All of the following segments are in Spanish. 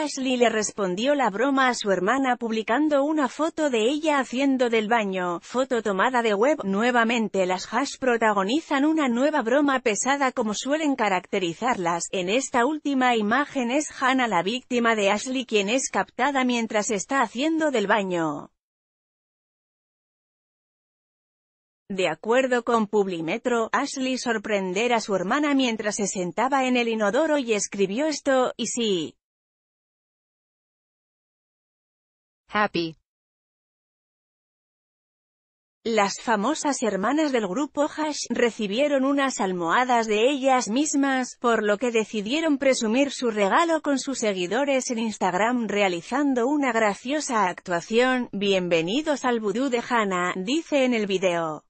Ashley le respondió la broma a su hermana publicando una foto de ella haciendo del baño, foto tomada de web. Nuevamente las Hash protagonizan una nueva broma pesada como suelen caracterizarlas. En esta última imagen es Hannah la víctima de Ashley quien es captada mientras está haciendo del baño. De acuerdo con Publimetro, Ashley sorprender a su hermana mientras se sentaba en el inodoro y escribió esto, y sí, Happy. Las famosas hermanas del grupo Hash recibieron unas almohadas de ellas mismas, por lo que decidieron presumir su regalo con sus seguidores en Instagram realizando una graciosa actuación. Bienvenidos al vudú de Hannah, dice en el video.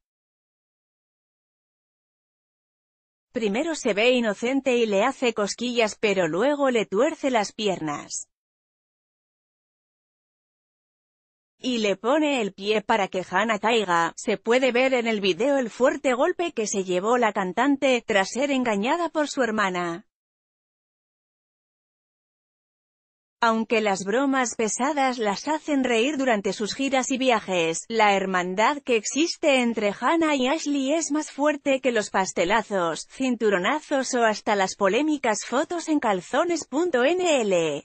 Primero se ve inocente y le hace cosquillas pero luego le tuerce las piernas. y le pone el pie para que Hannah caiga. Se puede ver en el video el fuerte golpe que se llevó la cantante, tras ser engañada por su hermana. Aunque las bromas pesadas las hacen reír durante sus giras y viajes, la hermandad que existe entre Hannah y Ashley es más fuerte que los pastelazos, cinturonazos o hasta las polémicas fotos en calzones.nl.